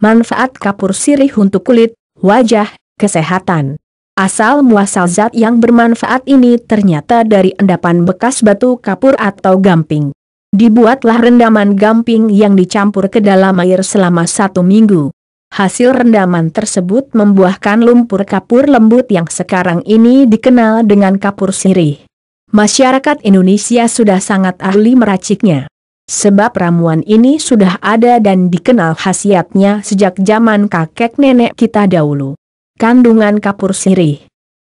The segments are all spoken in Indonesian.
manfaat kapur sirih untuk kulit, wajah, kesehatan. Asal muasal zat yang bermanfaat ini ternyata dari endapan bekas batu kapur atau gamping. Dibuatlah rendaman gamping yang dicampur ke dalam air selama satu minggu. Hasil rendaman tersebut membuahkan lumpur kapur lembut yang sekarang ini dikenal dengan kapur sirih. Masyarakat Indonesia sudah sangat ahli meraciknya. Sebab ramuan ini sudah ada dan dikenal khasiatnya sejak zaman kakek nenek kita dahulu. Kandungan kapur sirih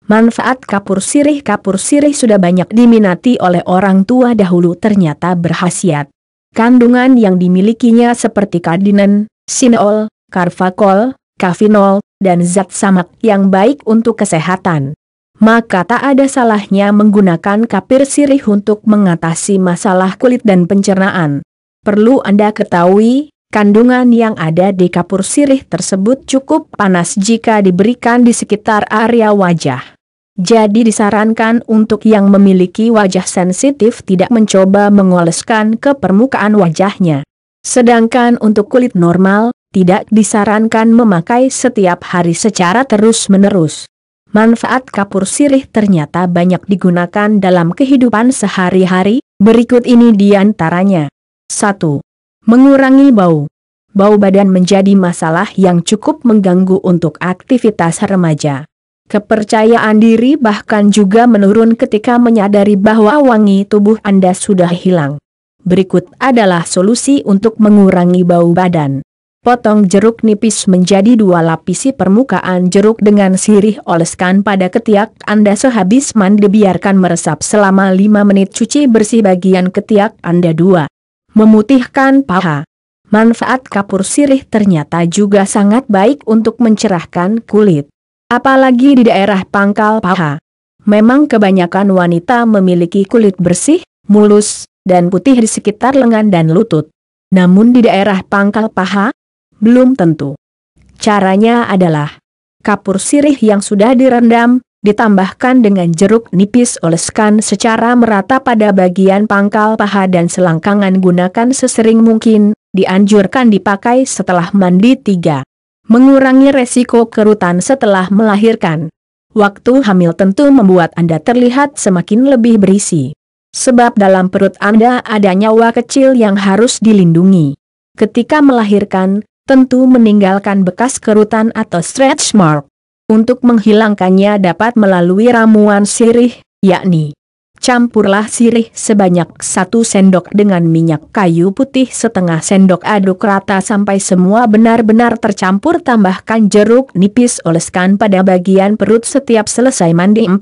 Manfaat kapur sirih Kapur sirih sudah banyak diminati oleh orang tua dahulu ternyata berhasiat. Kandungan yang dimilikinya seperti kardinen, sinol, karvakol, kafinol, dan zat samak yang baik untuk kesehatan maka tak ada salahnya menggunakan kapir sirih untuk mengatasi masalah kulit dan pencernaan. Perlu Anda ketahui, kandungan yang ada di kapur sirih tersebut cukup panas jika diberikan di sekitar area wajah. Jadi disarankan untuk yang memiliki wajah sensitif tidak mencoba mengoleskan ke permukaan wajahnya. Sedangkan untuk kulit normal, tidak disarankan memakai setiap hari secara terus-menerus. Manfaat kapur sirih ternyata banyak digunakan dalam kehidupan sehari-hari, berikut ini diantaranya. 1. Mengurangi bau. Bau badan menjadi masalah yang cukup mengganggu untuk aktivitas remaja. Kepercayaan diri bahkan juga menurun ketika menyadari bahwa wangi tubuh Anda sudah hilang. Berikut adalah solusi untuk mengurangi bau badan. Potong jeruk nipis menjadi dua lapisi permukaan jeruk dengan sirih oleskan pada ketiak Anda sehabis mandi biarkan meresap selama 5 menit cuci bersih bagian ketiak Anda dua. Memutihkan paha. Manfaat kapur sirih ternyata juga sangat baik untuk mencerahkan kulit. Apalagi di daerah pangkal paha. Memang kebanyakan wanita memiliki kulit bersih, mulus, dan putih di sekitar lengan dan lutut. Namun di daerah pangkal paha, belum tentu. Caranya adalah kapur sirih yang sudah direndam, ditambahkan dengan jeruk nipis oleskan secara merata pada bagian pangkal paha dan selangkangan gunakan sesering mungkin, dianjurkan dipakai setelah mandi tiga. Mengurangi resiko kerutan setelah melahirkan. Waktu hamil tentu membuat Anda terlihat semakin lebih berisi. Sebab dalam perut Anda ada nyawa kecil yang harus dilindungi. Ketika melahirkan, tentu meninggalkan bekas kerutan atau stretch mark. Untuk menghilangkannya dapat melalui ramuan sirih, yakni Campurlah sirih sebanyak satu sendok dengan minyak kayu putih setengah sendok aduk rata sampai semua benar-benar tercampur tambahkan jeruk nipis oleskan pada bagian perut setiap selesai mandi 4.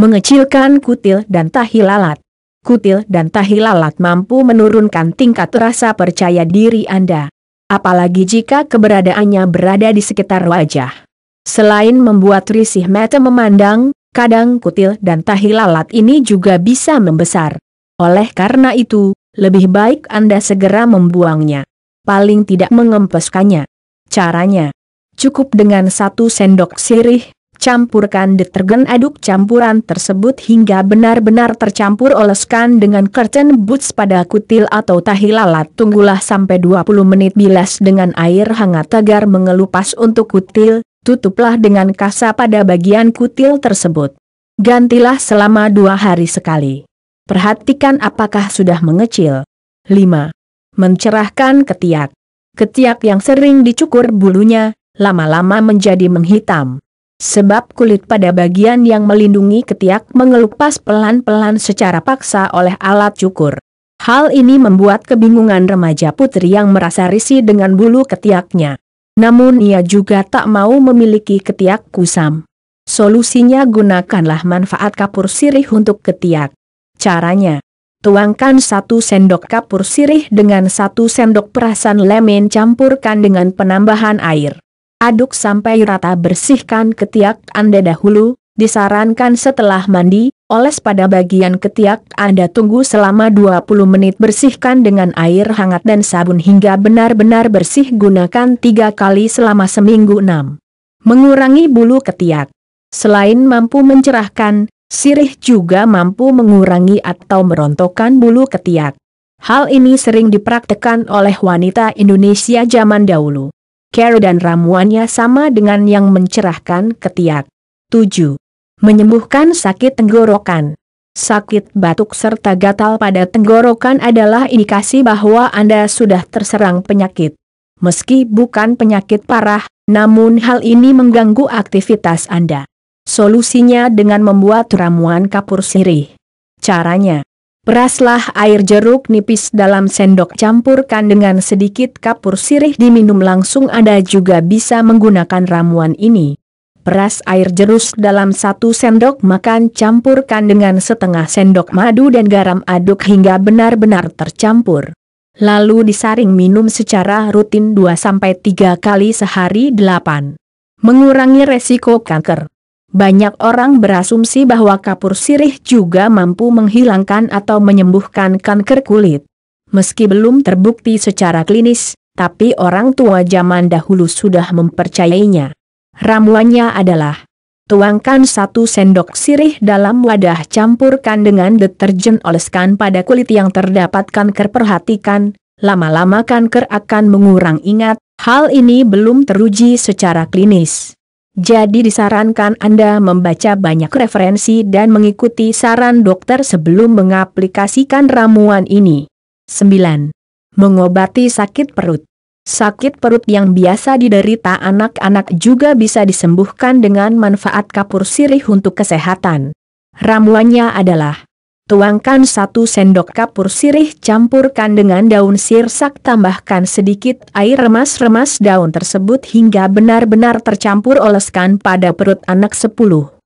Mengecilkan kutil dan tahi lalat. Kutil dan tahi lalat mampu menurunkan tingkat rasa percaya diri Anda apalagi jika keberadaannya berada di sekitar wajah. Selain membuat risih mata memandang, kadang kutil dan tahi lalat ini juga bisa membesar. Oleh karena itu, lebih baik Anda segera membuangnya. Paling tidak mengempeskannya. Caranya, cukup dengan satu sendok sirih, campurkan detergen aduk campuran tersebut hingga benar-benar tercampur oleskan dengan curtain boots pada kutil atau tahi lalat. Tunggulah sampai 20 menit bilas dengan air hangat agar mengelupas untuk kutil, tutuplah dengan kasa pada bagian kutil tersebut. Gantilah selama dua hari sekali. Perhatikan apakah sudah mengecil. 5. Mencerahkan ketiak. Ketiak yang sering dicukur bulunya, lama-lama menjadi menghitam. Sebab kulit pada bagian yang melindungi ketiak mengelupas pelan-pelan secara paksa oleh alat cukur. Hal ini membuat kebingungan remaja putri yang merasa risih dengan bulu ketiaknya. Namun ia juga tak mau memiliki ketiak kusam. Solusinya gunakanlah manfaat kapur sirih untuk ketiak. Caranya, tuangkan satu sendok kapur sirih dengan satu sendok perasan lemon, campurkan dengan penambahan air. Aduk sampai rata bersihkan ketiak Anda dahulu, disarankan setelah mandi, oles pada bagian ketiak Anda tunggu selama 20 menit bersihkan dengan air hangat dan sabun hingga benar-benar bersih gunakan 3 kali selama seminggu 6. Mengurangi bulu ketiak. Selain mampu mencerahkan, sirih juga mampu mengurangi atau merontokkan bulu ketiak. Hal ini sering dipraktekan oleh wanita Indonesia zaman dahulu. Kero dan ramuannya sama dengan yang mencerahkan ketiak. 7. Menyembuhkan sakit tenggorokan. Sakit batuk serta gatal pada tenggorokan adalah indikasi bahwa Anda sudah terserang penyakit. Meski bukan penyakit parah, namun hal ini mengganggu aktivitas Anda. Solusinya dengan membuat ramuan kapur sirih. Caranya Peraslah air jeruk nipis dalam sendok campurkan dengan sedikit kapur sirih diminum langsung Anda juga bisa menggunakan ramuan ini. Peras air jeruk dalam satu sendok makan campurkan dengan setengah sendok madu dan garam aduk hingga benar-benar tercampur. Lalu disaring minum secara rutin 2-3 kali sehari 8. Mengurangi resiko kanker. Banyak orang berasumsi bahwa kapur sirih juga mampu menghilangkan atau menyembuhkan kanker kulit. Meski belum terbukti secara klinis, tapi orang tua zaman dahulu sudah mempercayainya. Ramuannya adalah Tuangkan satu sendok sirih dalam wadah campurkan dengan deterjen oleskan pada kulit yang terdapat kanker perhatikan, lama-lama kanker akan mengurang ingat, hal ini belum teruji secara klinis. Jadi disarankan Anda membaca banyak referensi dan mengikuti saran dokter sebelum mengaplikasikan ramuan ini. 9. Mengobati sakit perut Sakit perut yang biasa diderita anak-anak juga bisa disembuhkan dengan manfaat kapur sirih untuk kesehatan. Ramuannya adalah Tuangkan satu sendok kapur sirih campurkan dengan daun sirsak tambahkan sedikit air remas-remas daun tersebut hingga benar-benar tercampur oleskan pada perut anak sepuluh.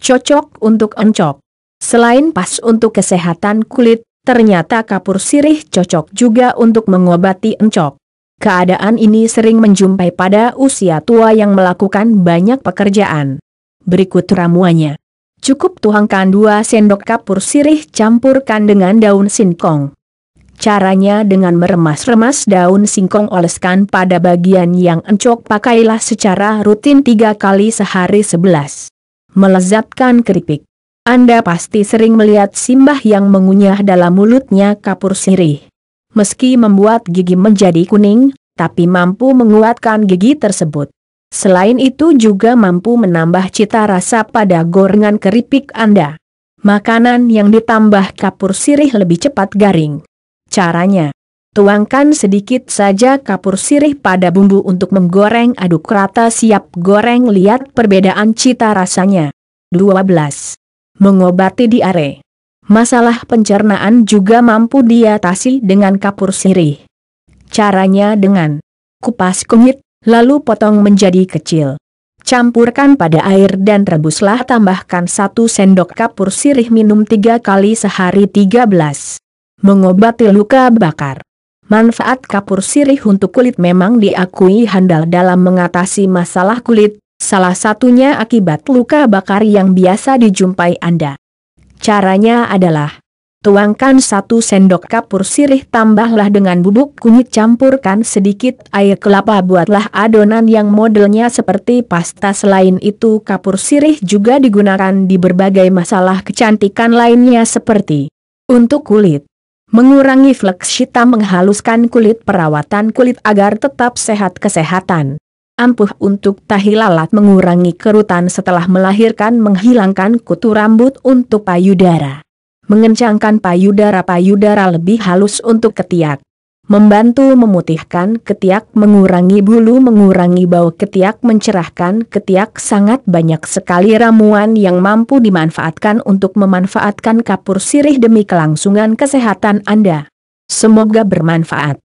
Cocok untuk encok. Selain pas untuk kesehatan kulit, ternyata kapur sirih cocok juga untuk mengobati encok. Keadaan ini sering menjumpai pada usia tua yang melakukan banyak pekerjaan. Berikut ramuannya. Cukup tuangkan dua sendok kapur sirih campurkan dengan daun singkong. Caranya dengan meremas-remas daun singkong oleskan pada bagian yang encok pakailah secara rutin tiga kali sehari sebelas. Melezatkan keripik. Anda pasti sering melihat simbah yang mengunyah dalam mulutnya kapur sirih. Meski membuat gigi menjadi kuning, tapi mampu menguatkan gigi tersebut. Selain itu juga mampu menambah cita rasa pada gorengan keripik Anda. Makanan yang ditambah kapur sirih lebih cepat garing. Caranya, tuangkan sedikit saja kapur sirih pada bumbu untuk menggoreng aduk rata siap goreng lihat perbedaan cita rasanya. 12. Mengobati diare. Masalah pencernaan juga mampu diatasi dengan kapur sirih. Caranya dengan kupas kunyit, lalu potong menjadi kecil. Campurkan pada air dan rebuslah tambahkan satu sendok kapur sirih minum tiga kali sehari 13. Mengobati luka bakar. Manfaat kapur sirih untuk kulit memang diakui handal dalam mengatasi masalah kulit, salah satunya akibat luka bakar yang biasa dijumpai Anda. Caranya adalah Tuangkan satu sendok kapur sirih tambahlah dengan bubuk kunyit campurkan sedikit air kelapa buatlah adonan yang modelnya seperti pasta selain itu kapur sirih juga digunakan di berbagai masalah kecantikan lainnya seperti untuk kulit. Mengurangi fleks hitam menghaluskan kulit perawatan kulit agar tetap sehat kesehatan. Ampuh untuk tahi lalat mengurangi kerutan setelah melahirkan menghilangkan kutu rambut untuk payudara mengencangkan payudara-payudara lebih halus untuk ketiak. Membantu memutihkan ketiak mengurangi bulu mengurangi bau ketiak mencerahkan ketiak sangat banyak sekali ramuan yang mampu dimanfaatkan untuk memanfaatkan kapur sirih demi kelangsungan kesehatan Anda. Semoga bermanfaat.